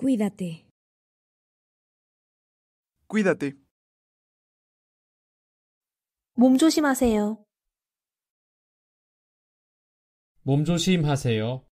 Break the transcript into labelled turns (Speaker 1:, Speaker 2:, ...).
Speaker 1: Cuídate. Cuídate. 몸 조심하세요.
Speaker 2: 몸 조심하세요.